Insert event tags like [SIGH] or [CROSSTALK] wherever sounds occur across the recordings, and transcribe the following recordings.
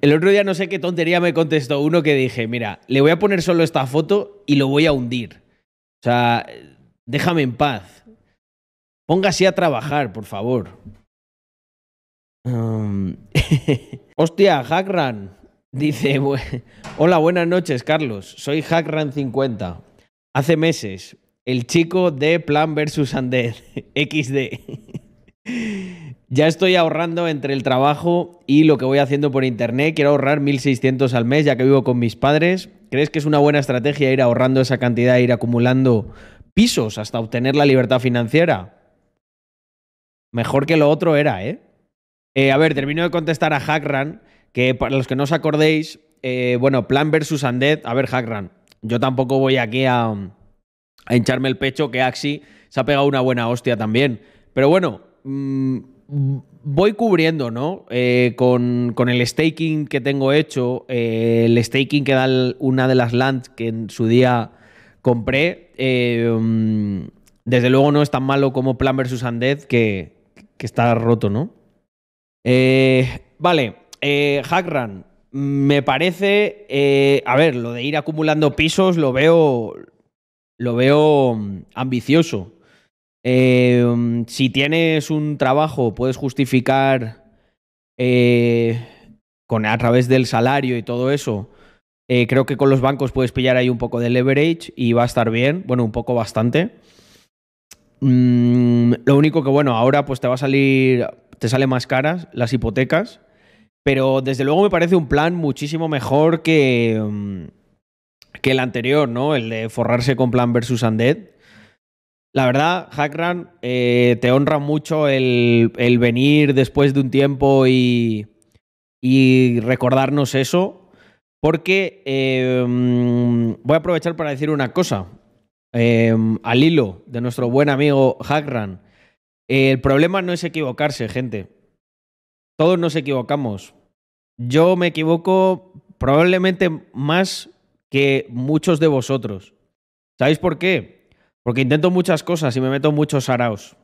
El otro día no sé qué tontería me contestó uno que dije, mira, le voy a poner solo esta foto y lo voy a hundir. O sea, déjame en paz. Póngase a trabajar, por favor. Um, [LAUGHS] Hostia, Hackran. Dice, hola, buenas noches, Carlos. Soy Hackran50. Hace meses, el chico de Plan vs. Undead, [LAUGHS] XD. Ya estoy ahorrando entre el trabajo y lo que voy haciendo por internet. Quiero ahorrar 1.600 al mes ya que vivo con mis padres. ¿Crees que es una buena estrategia ir ahorrando esa cantidad, e ir acumulando pisos hasta obtener la libertad financiera? Mejor que lo otro era, ¿eh? eh a ver, termino de contestar a Hackran, que para los que no os acordéis, eh, bueno, Plan versus Undead. A ver, Hackran, yo tampoco voy aquí a, a hincharme el pecho que Axi se ha pegado una buena hostia también. Pero bueno, mm, voy cubriendo, ¿no? Eh, con, el staking que tengo hecho, eh, el staking que da una de las lands que en su día compré, eh, desde luego no es tan malo como Plan versus Undead que, está roto, ¿no? vale, hackran Me parece, a ver, lo de ir acumulando pisos lo veo, lo veo mm, ambicioso. Em, si tienes un trabajo, puedes justificar eh, con, a través del salario y todo eso. Eh, creo que con los bancos puedes pillar ahí un poco de leverage y va a estar bien. Bueno, un poco bastante. Mm, lo único que, bueno, ahora pues te va a salir. Te sale más caras las hipotecas. Pero desde luego me parece un plan muchísimo mejor que. Mm, que el anterior, ¿no? El de forrarse con plan versus undead. La verdad, Hackran, eh, te honra mucho el, venir después de un tiempo y, recordarnos eso, porque em, voy a aprovechar para decir una cosa. Em, al hilo de nuestro buen amigo Hackran, el problema no es equivocarse, gente. Todos nos equivocamos. Yo me equivoco probablemente más que muchos de vosotros. ¿Sabéis por qué? Porque intento muchas cosas y me meto muchos araos.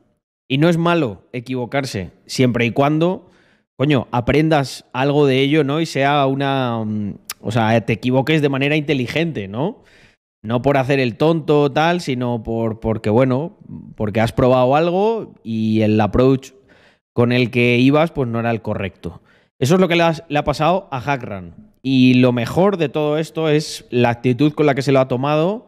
Y no es malo equivocarse, siempre y cuando, coño, aprendas algo de ello, ¿no? Y sea una. Mm, o sea, te equivoques de manera inteligente, ¿no? No por hacer el tonto o tal, sino por, porque, bueno, porque has probado algo y el approach con el que ibas, pues no era el correcto. Eso es lo que le ha, le ha pasado a Hackran. Y lo mejor de todo esto es la actitud con la que se lo ha tomado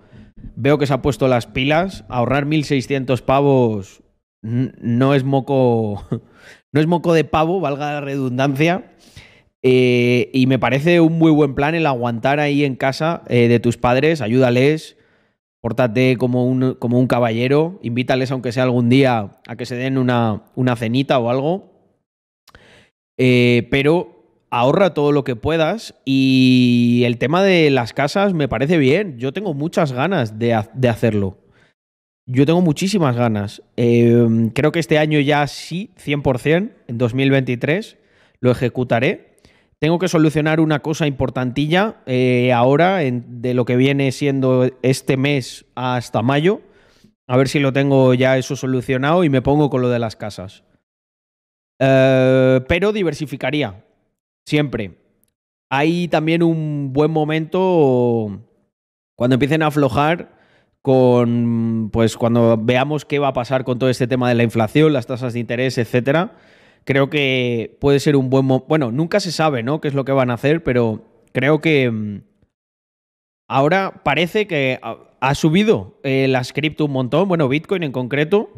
veo que se ha puesto las pilas. Ahorrar 1.600 pavos no es moco. [LAUGHS] No es moco de pavo, valga la redundancia. Eh, y me parece un muy buen plan el aguantar ahí en casa eh, de tus padres, ayúdales, pórtate como un, como un, caballero, invítales aunque sea algún día a que se den una, una cenita o algo. Eh, pero ahorra todo lo que puedas y el tema de las casas me parece bien. Yo tengo muchas ganas de, hacerlo. Yo tengo muchísimas ganas. Em, creo que este año ya sí, 100%, en 2023 lo ejecutaré. Tengo que solucionar una cosa importantilla eh, ahora, de lo que viene siendo este mes hasta mayo. A ver si lo tengo ya eso solucionado y me pongo con lo de las casas. Eh, pero diversificaría siempre. Hay también un buen momento cuando empiecen a aflojar con pues cuando veamos qué va a pasar con todo este tema de la inflación, las tasas de interés, etcétera. Creo que puede ser un buen momento. bueno, nunca se sabe, ¿no? qué es lo que van a hacer, pero creo que mm, ahora parece que ha subido eh, las cripto un montón, bueno, Bitcoin en concreto,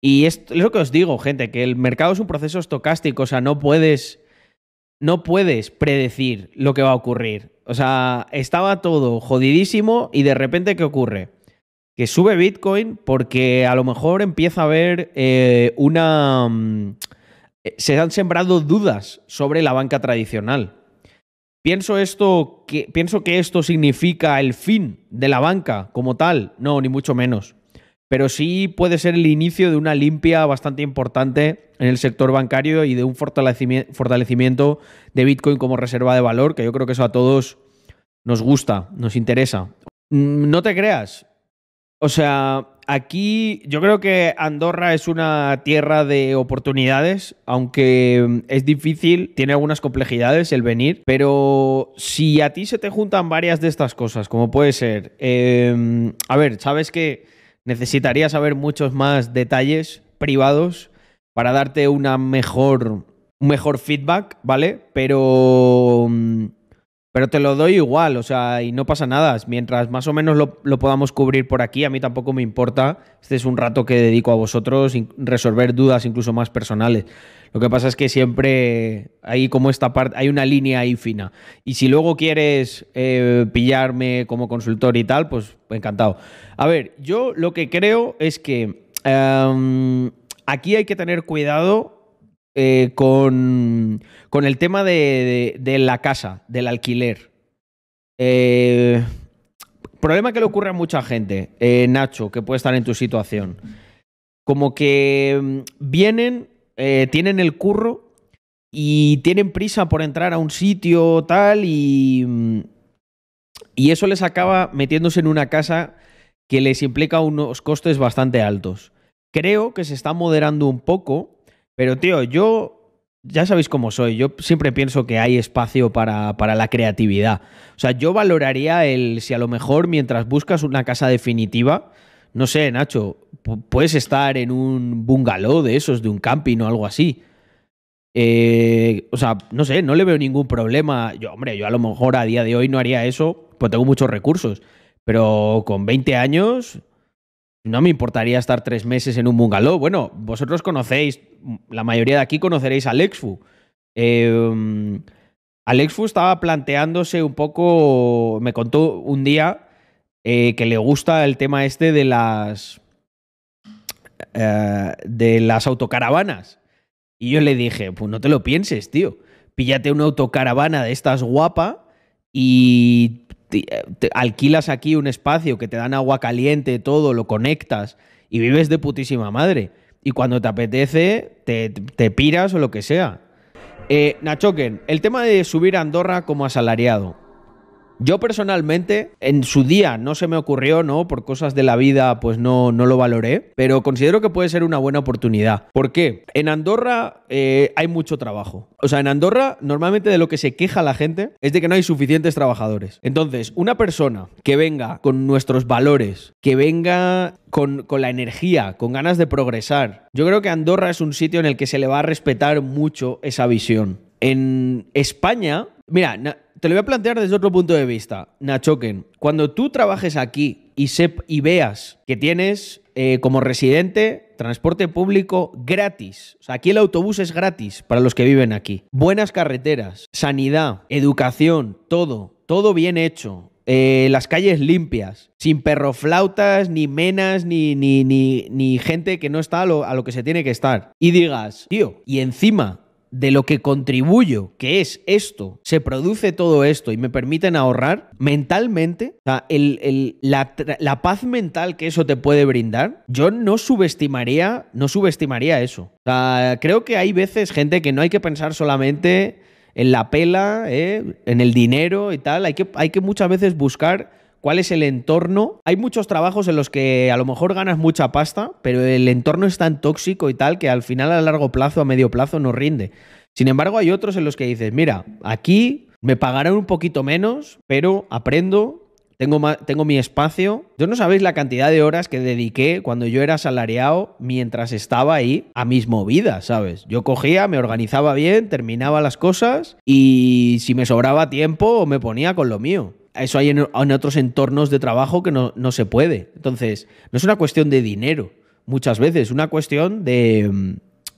y es lo que os digo, gente, que el mercado es un proceso estocástico, o sea, no puedes no puedes predecir lo que va a ocurrir. O sea, estaba todo jodidísimo y de repente, ¿qué ocurre? Que sube Bitcoin porque a lo mejor empieza a haber eh, una... Mm, eh, se han sembrado dudas sobre la banca tradicional. Pienso, esto que, pienso que esto significa el fin de la banca como tal. No, ni mucho menos pero sí puede ser el inicio de una limpia bastante importante en el sector bancario y de un fortalecimiento de Bitcoin como reserva de valor, que yo creo que eso a todos nos gusta, nos interesa. Mm, no te creas. O sea, aquí yo creo que Andorra es una tierra de oportunidades, aunque es difícil, tiene algunas complejidades el venir, pero si a ti se te juntan varias de estas cosas, como puede ser, em, a ver, sabes qué? necesitaría saber muchos más detalles privados para darte una mejor, un mejor feedback, ¿vale? Pero, mm, pero te lo doy igual, o sea, y no pasa nada. Mientras más o menos lo, lo podamos cubrir por aquí, a mí tampoco me importa. Este es un rato que dedico a vosotros, resolver dudas incluso más personales. Lo que pasa es que siempre hay como esta parte, hay una línea ahí fina. Y si luego quieres eh, pillarme como consultor y tal, pues encantado. A ver, yo lo que creo es que em, aquí hay que tener cuidado eh, con, el tema de, la casa, del alquiler. Eh, problema que le ocurre a mucha gente, Nacho, que puede estar en tu situación. Como que em, vienen eh, tienen el curro y tienen prisa por entrar a un sitio tal y, mm, y eso les acaba metiéndose en una casa que les implica unos costes bastante altos. Creo que se está moderando un poco, pero tío, yo ya sabéis cómo soy, yo siempre pienso que hay espacio para, para la creatividad. O sea, yo valoraría el si a lo mejor mientras buscas una casa definitiva, no sé, Nacho, puedes estar en un bungalow de esos, de un camping o algo así. Eh, o sea, no sé, no le veo ningún problema. Yo, hombre, yo a lo mejor a día de hoy no haría eso, pues tengo muchos recursos. Pero con 20 años, no me importaría estar tres meses en un bungalow. Bueno, vosotros conocéis, la mayoría de aquí conoceréis a Alexfu. Em, Alexfu estaba planteándose un poco, me contó un día eh, que le gusta el tema este de las. Eh, de las autocaravanas. Y yo le dije, pues no te lo pienses, tío. Píllate una autocaravana de estas guapa y alquilas aquí un espacio que te dan agua caliente, todo, lo conectas y vives de putísima madre. Y cuando te apetece, te, piras o lo que sea. Eh, Nachoken, el tema de subir a Andorra como asalariado. Yo personalmente, en su día no se me ocurrió, ¿no? Por cosas de la vida, pues no, no lo valoré, pero considero que puede ser una buena oportunidad. ¿Por qué? En Andorra eh, hay mucho trabajo. O sea, en Andorra normalmente de lo que se queja la gente es de que no hay suficientes trabajadores. Entonces, una persona que venga con nuestros valores, que venga con, con, la energía, con ganas de progresar, yo creo que Andorra es un sitio en el que se le va a respetar mucho esa visión. En España, mira, te lo voy a plantear desde otro punto de vista. Nachoquen. cuando tú trabajes aquí y, sep y veas que tienes eh, como residente transporte público gratis, o sea, aquí el autobús es gratis para los que viven aquí, buenas carreteras, sanidad, educación, todo, todo bien hecho, eh, las calles limpias, sin perroflautas, ni menas, ni, ni, ni, gente que no está a lo, a lo, que se tiene que estar. Y digas, tío, y encima de lo que contribuyo, que es esto, se produce todo esto y me permiten ahorrar mentalmente, la, paz mental que eso te puede brindar, yo no subestimaría, no subestimaría eso. creo que hay veces, gente, que no hay que pensar solamente en la pela, ¿eh? en el dinero y tal, hay que, hay que muchas veces buscar cuál es el entorno. Hay muchos trabajos en los que a lo mejor ganas mucha pasta, pero el entorno es tan tóxico y tal que al final a largo plazo, a medio plazo, no rinde. Sin embargo, hay otros en los que dices, mira, aquí me pagarán un poquito menos, pero aprendo, tengo, mi espacio. Yo no sabéis la cantidad de horas que dediqué cuando yo era asalariado mientras estaba ahí a mis movidas, ¿sabes? Yo cogía, me organizaba bien, terminaba las cosas y si me sobraba tiempo me ponía con lo mío eso hay en, otros entornos de trabajo que no, se puede. Entonces, no es una cuestión de dinero, muchas veces, Es una cuestión de,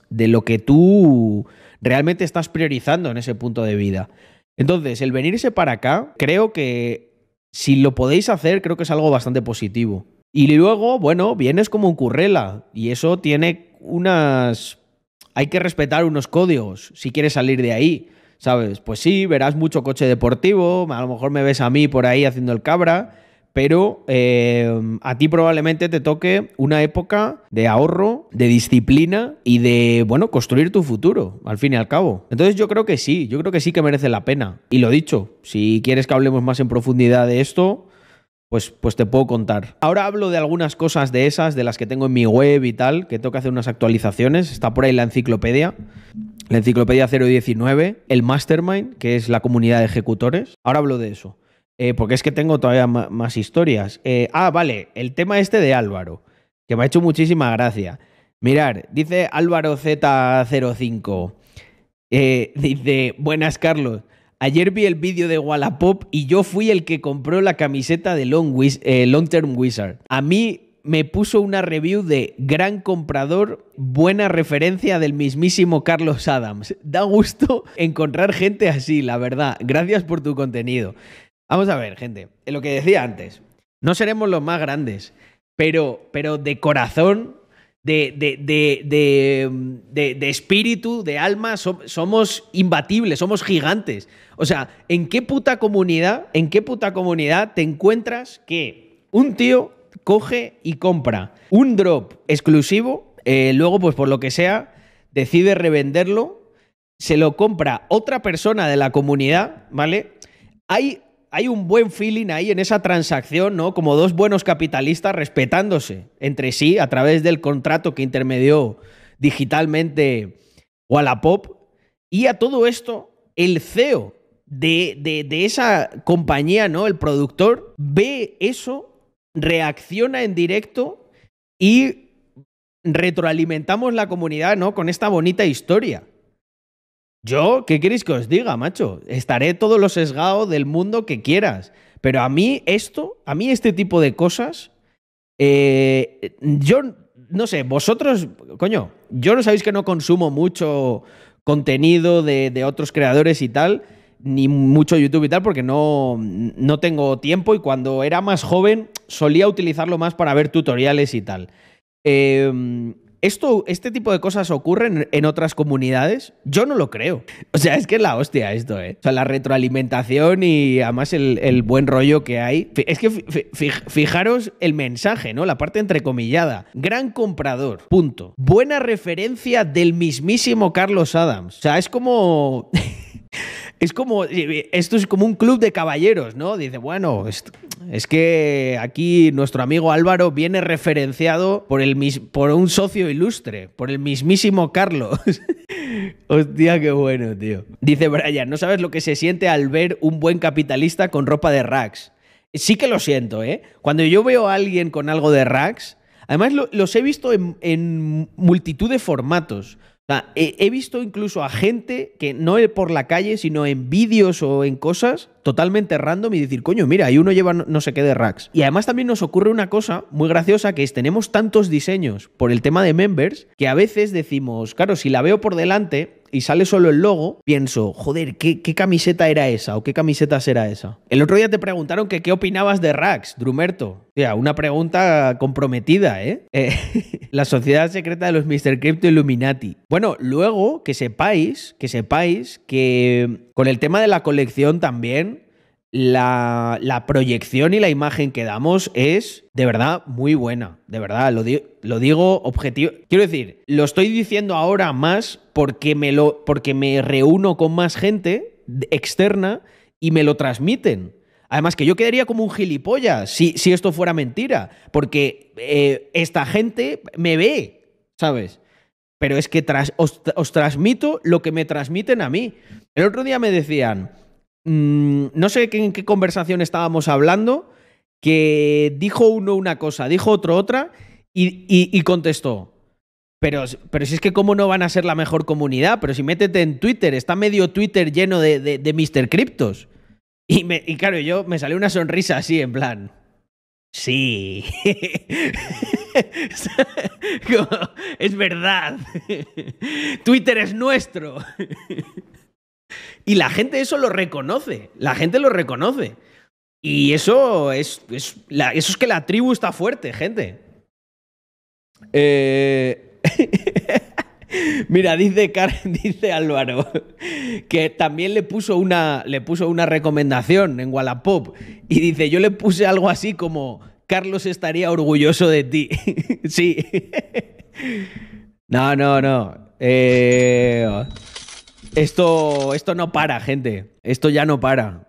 de lo que tú realmente estás priorizando en ese punto de vida. Entonces, el venirse para acá, creo que si lo podéis hacer, creo que es algo bastante positivo. Y luego, bueno, vienes como un currela y eso tiene unas... Hay que respetar unos códigos si quieres salir de ahí. ¿sabes? Pues sí, verás mucho coche deportivo, a lo mejor me ves a mí por ahí haciendo el cabra, pero eh, a ti probablemente te toque una época de ahorro, de disciplina y de, bueno, construir tu futuro, al fin y al cabo. Entonces yo creo que sí, yo creo que sí que merece la pena. Y lo dicho, si quieres que hablemos más en profundidad de esto... Pues, pues te puedo contar. Ahora hablo de algunas cosas de esas, de las que tengo en mi web y tal, que tengo que hacer unas actualizaciones. Está por ahí la enciclopedia la Enciclopedia 019, el Mastermind, que es la comunidad de ejecutores. Ahora hablo de eso, eh, porque es que tengo todavía más historias. Eh, ah, vale, el tema este de Álvaro, que me ha hecho muchísima gracia. Mirar, dice Álvaro Z05, eh, [LAUGHS] dice, buenas Carlos. Ayer vi el vídeo de Wallapop y yo fui el que compró la camiseta de Long Term Wizard. A mí me puso una review de gran comprador, buena referencia del mismísimo Carlos Adams. Da gusto encontrar gente así, la verdad. Gracias por tu contenido. Vamos a ver, gente, lo que decía antes, no seremos los más grandes, pero, pero de corazón, de, de, espíritu, de alma, somos imbatibles, somos gigantes. O sea, ¿en qué comunidad, en qué puta comunidad te encuentras que un tío coge y compra un drop exclusivo, eh, luego pues por lo que sea, decide revenderlo, se lo compra otra persona de la comunidad, ¿vale? Hay, hay un buen feeling ahí en esa transacción, ¿no? Como dos buenos capitalistas respetándose entre sí a través del contrato que intermedió digitalmente la pop Y a todo esto, el CEO de, de, esa compañía, ¿no? El productor ve eso reacciona en directo y retroalimentamos la comunidad, ¿no? Con esta bonita historia. Yo, ¿qué queréis que os diga, macho? Estaré todo lo sesgado del mundo que quieras. Pero a mí esto, a mí este tipo de cosas, eh, yo no sé, vosotros, coño, yo no sabéis que no consumo mucho contenido de otros creadores y tal, ni mucho YouTube y tal, porque no, no tengo tiempo y cuando era más joven solía utilizarlo más para ver tutoriales y tal. Em, esto, ¿Este tipo de cosas ocurren en otras comunidades? Yo no lo creo. O sea, es que es la hostia esto, ¿eh? O sea, la retroalimentación y además el, el buen rollo que hay. Es que fijaros el mensaje, ¿no? La parte entrecomillada. Gran comprador, punto. Buena referencia del mismísimo Carlos Adams. O sea, es como es como, eh, eh, esto es como un club de caballeros, ¿no? Dice, bueno, es que aquí nuestro amigo Álvaro viene referenciado por, el por un socio ilustre, por el mismísimo Carlos. [LAUGHS] Hostia, qué bueno, tío. Dice Brian, no sabes lo que se siente al ver un buen capitalista con ropa de racks. Sí que lo siento, ¿eh? Cuando yo veo a alguien con algo de racks, además los he visto en multitud de formatos he, visto incluso a gente que no es por la calle, sino en vídeos o en cosas totalmente random y decir, coño, mira, ahí uno lleva no sé qué de racks. Y además también nos ocurre una cosa muy graciosa que es, tenemos tantos diseños por el tema de members que a veces decimos, claro, si la veo por delante, y sale solo el logo, pienso, joder, ¿qué, camiseta era esa o qué camisetas era esa? El otro día te preguntaron que qué opinabas de Rax, Drumerto. O sea, una pregunta comprometida, eh, eh [LAUGHS] la sociedad secreta de los Mr. Crypto Illuminati. Bueno, luego que sepáis, que sepáis que mm, con el tema de la colección también, la, proyección y la imagen que damos es de verdad muy buena. De verdad, lo, digo objetivo. Quiero decir, lo estoy diciendo ahora más porque me, lo, porque me reúno con más gente externa y me lo transmiten. Además, que yo quedaría como un gilipollas si, esto fuera mentira, porque eh, esta gente me ve, ¿sabes? Pero es que os transmito lo que me transmiten a mí. El otro día me decían, Mm, no sé en qué conversación estábamos hablando, que dijo uno una cosa, dijo otro otra y, contestó. Pero, pero, si es que cómo no van a ser la mejor comunidad, pero si métete en Twitter, está medio Twitter lleno de, de, de Mr. Cryptos. Y, me, y claro, yo me salió una sonrisa así, en plan. Sí. [LAUGHS] es verdad. [LAUGHS] Twitter es nuestro. [LAUGHS] Y la gente eso lo reconoce, la gente lo reconoce. Y eso es, eso es que la tribu está fuerte, gente. Eh, [LAUGHS] mira, dice, [LAUGHS] dice Álvaro que también le puso, una, le puso una recomendación en Wallapop y dice, yo le puse algo así como, Carlos estaría orgulloso de ti. [LAUGHS] sí. no, no, no. Eh... Esto, esto no para, gente. Esto ya no para.